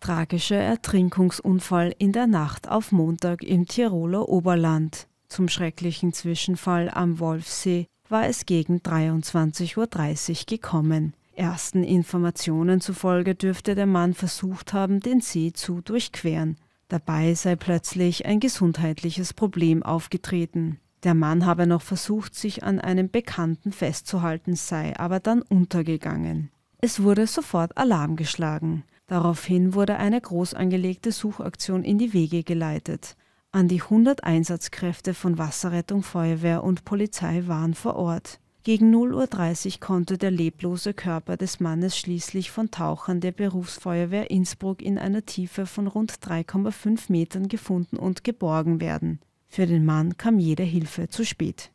Tragischer Ertrinkungsunfall in der Nacht auf Montag im Tiroler Oberland. Zum schrecklichen Zwischenfall am Wolfsee war es gegen 23.30 Uhr gekommen. Ersten Informationen zufolge dürfte der Mann versucht haben, den See zu durchqueren. Dabei sei plötzlich ein gesundheitliches Problem aufgetreten. Der Mann habe noch versucht, sich an einem Bekannten festzuhalten, sei aber dann untergegangen. Es wurde sofort Alarm geschlagen. Daraufhin wurde eine groß angelegte Suchaktion in die Wege geleitet. An die 100 Einsatzkräfte von Wasserrettung, Feuerwehr und Polizei waren vor Ort. Gegen 0.30 Uhr konnte der leblose Körper des Mannes schließlich von Tauchern der Berufsfeuerwehr Innsbruck in einer Tiefe von rund 3,5 Metern gefunden und geborgen werden. Für den Mann kam jede Hilfe zu spät.